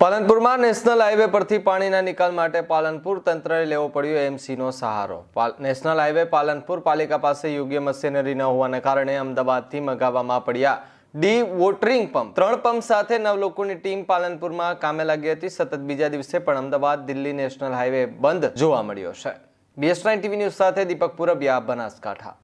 પાલનપુરમાં national highway પરથી પાણીના નિકાલ માટે પાલનપુર તંત્રએ લેવો પડ્યો એમસીનો સહારો નેશનલ હાઈવે પાલનપુર પાલિકા પાસે યોગ્ય મશીનરી ન હોવાને કારણે અમદાવાદથી મગાવવામાં પડ્યા ડી વોટરિંગ પંપ ત્રણ પંપ સાથે નવ લોકોની ટીમ પાલનપુરમાં કામે લાગી હતી સતત બીજા દિવસે પણ અમદાવાદ દિલ્હી નેશનલ હાઈવે બંધ જોવા મળ્યો છે બીએસ ટીવી ન્યૂઝ સાથે દીપક પૂરબિયા બનાસકાંઠા